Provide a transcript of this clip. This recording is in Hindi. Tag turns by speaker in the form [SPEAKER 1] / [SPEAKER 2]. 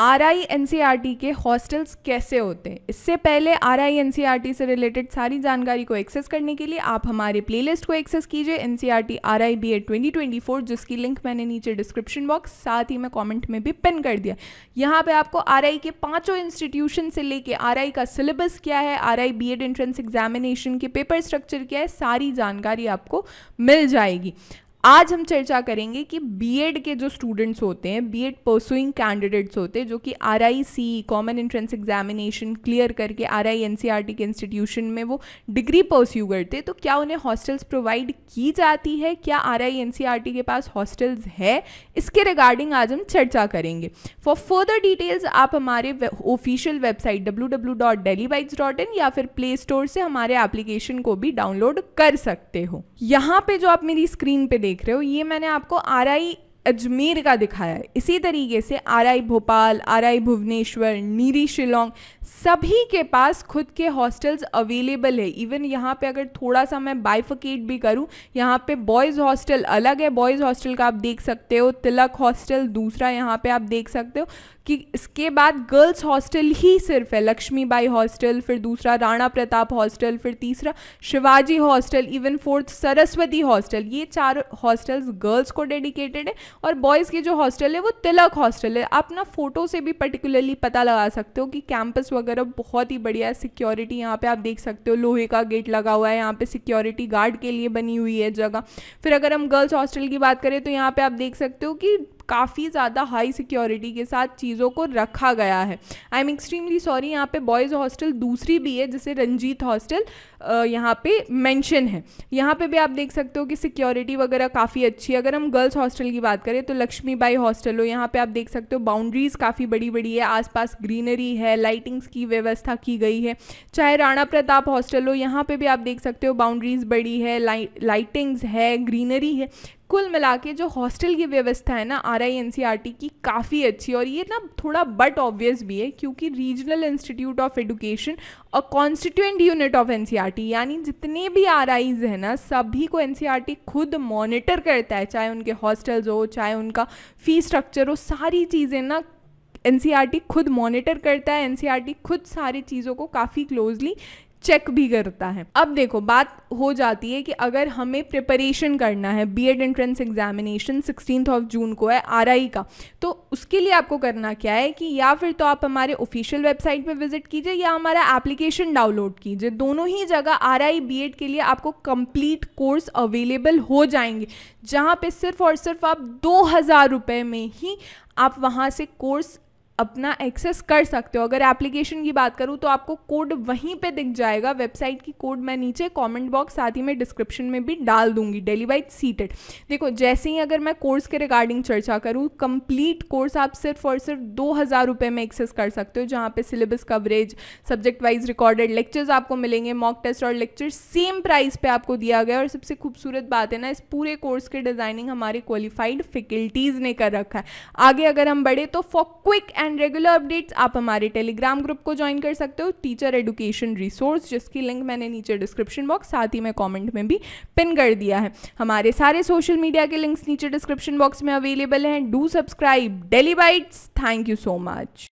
[SPEAKER 1] are I N C R T के हॉस्टल्स कैसे होते हैं इससे पहले R I N C R T से रिलेटेड सारी जानकारी को एक्सेस करने के लिए आप हमारे प्लेलिस्ट को एक्सेस कीजिए N C R T R I B A twenty twenty four जिसकी लिंक मैंने नीचे डिस्क्रिप्शन बॉक्स साथ ही मैं कमेंट में भी पिन कर दिया यहाँ पे आपको आर आई के पाँचों इंस्टीट्यूशन से लेके आर आई का सिलेबस क्या है R I B Ed entrance examination के पेपर स्ट्रक्चर क्या है सारी जानकारी आपको मिल जाएगी आज हम चर्चा करेंगे कि बीएड के जो स्टूडेंट्स होते हैं बीएड परसुइंग कैंडिडेट्स होते हैं जो कि R common entrance examination clear करके आर आई e के इंस्टीट्यूशन में वो डिग्री परस्यू करते हैं तो क्या उन्हें हॉस्टल्स प्रोवाइड की जाती है क्या आर आई e के पास हॉस्टल्स है इसके रिगार्डिंग आज हम चर्चा करेंगे फॉर फर्दर डिटेल्स आप हमारे ऑफिशियल वेबसाइट डब्ल्यू या फिर प्ले स्टोर से हमारे एप्लीकेशन को भी डाउनलोड कर सकते हो यहाँ पे जो आप मेरी स्क्रीन पर देख रहे हो ये मैंने आपको आर आई अजमेर का दिखाया है इसी तरीके से आई भोपाल आई भुवनेश्वर नीरी शिलोंग सभी के पास खुद के हॉस्टल्स अवेलेबल है इवन यहाँ पे अगर थोड़ा सा मैं बाइफकेट भी करूँ यहाँ पे बॉयज़ हॉस्टल अलग है बॉयज़ हॉस्टल का आप देख सकते हो तिलक हॉस्टल दूसरा यहाँ पे आप देख सकते हो कि इसके बाद गर्ल्स हॉस्टल ही सिर्फ है लक्ष्मीबाई हॉस्टल फिर दूसरा राणा प्रताप हॉस्टल फिर तीसरा Shivaji hostel even fourth Saraswati hostel ये चार हॉस्टल्स गर्ल्स को डेडिकेटेड है और बॉयज़ के जो हॉस्टल है वो तिलक हॉस्टल है आप ना फ़ोटो से भी पर्टिकुलरली पता लगा सकते हो कि कैंपस वगैरह बहुत ही बढ़िया है सिक्योरिटी यहाँ पे आप देख सकते हो लोहे का गेट लगा हुआ है यहाँ पे सिक्योरिटी गार्ड के लिए बनी हुई है जगह फिर अगर हम गर्ल्स हॉस्टल की बात करें तो यहाँ पे आप देख सकते हो कि काफ़ी ज़्यादा हाई सिक्योरिटी के साथ चीज़ों को रखा गया है आई एम एक्सट्रीमली सॉरी यहाँ पे बॉयज़ हॉस्टल दूसरी भी है जिसे रंजीत हॉस्टल यहाँ पे मेंशन है यहाँ पे भी आप देख सकते हो कि सिक्योरिटी वगैरह काफ़ी अच्छी है अगर हम गर्ल्स हॉस्टल की बात करें तो लक्ष्मीबाई हॉस्टल हो यहाँ पे आप देख सकते हो बाउंड्रीज़ काफ़ी बड़ी बड़ी है आसपास ग्रीनरी है लाइटिंग्स की व्यवस्था की गई है चाहे राणा प्रताप हॉस्टल हो यहाँ पर भी आप देख सकते हो बाउंड्रीज़ बड़ी है लाइटिंग्स है ग्रीनरी है कुल मिला के जो हॉस्टल की व्यवस्था है ना R I N C R T की काफ़ी अच्छी और ये ना थोड़ा बट ऑब्वियस भी है क्योंकि रीजनल इंस्टीट्यूट ऑफ एजुकेशन और constituent unit of N C R T यानी जितने भी आर आईज हैं ना सभी को एन सी आर टी खुद मॉनिटर करता है चाहे उनके हॉस्टल्स हो चाहे उनका फ़ी स्ट्रक्चर हो सारी चीज़ें ना एन e खुद मॉनिटर करता है एन e खुद सारी चीज़ों को काफ़ी क्लोजली चेक भी करता है अब देखो बात हो जाती है कि अगर हमें प्रिपरेशन करना है B Ed entrance examination sixteen of June को है आर का तो उसके लिए आपको करना क्या है कि या फिर तो आप हमारे ऑफिशियल वेबसाइट पर विजिट कीजिए या हमारा एप्लीकेशन डाउनलोड कीजिए दोनों ही जगह आर आई बी एड के लिए आपको कंप्लीट कोर्स अवेलेबल हो जाएंगे जहाँ पे सिर्फ और सिर्फ आप दो हज़ार रुपये में ही आप वहाँ से कोर्स अपना एक्सेस कर सकते हो अगर एप्लीकेशन की बात करूँ तो आपको कोड वहीं पे दिख जाएगा वेबसाइट की कोड मैं नीचे कमेंट बॉक्स साथ ही में डिस्क्रिप्शन में भी डाल दूंगी डेली बाइट सीटेड देखो जैसे ही अगर मैं कोर्स के रिगार्डिंग चर्चा करूँ कंप्लीट कोर्स आप सिर्फ और सिर्फ दो हज़ार रुपये में एक्सेस कर सकते हो जहाँ पे syllabus coverage subject wise recorded lectures आपको मिलेंगे मॉक टेस्ट और लेक्चर सेम प्राइस पर आपको दिया गया और सबसे खूबसूरत बात है ना इस पूरे कोर्स के डिज़ाइनिंग हमारे क्वालिफाइड फैकल्टीज़ ने कर रखा है आगे अगर हम बढ़े तो for quick and regular updates आप हमारे टेलीग्राम ग्रुप को ज्वाइन कर सकते हो टीचर एडुकेशन रिसोर्स जिसकी लिंक मैंने नीचे डिस्क्रिप्शन बॉक्स साथ ही में कॉमेंट में भी पिन कर दिया है हमारे सारे सोशल मीडिया के लिंक्स नीचे डिस्क्रिप्शन बॉक्स में अवेलेबल हैं do subscribe Daily Bites thank you so much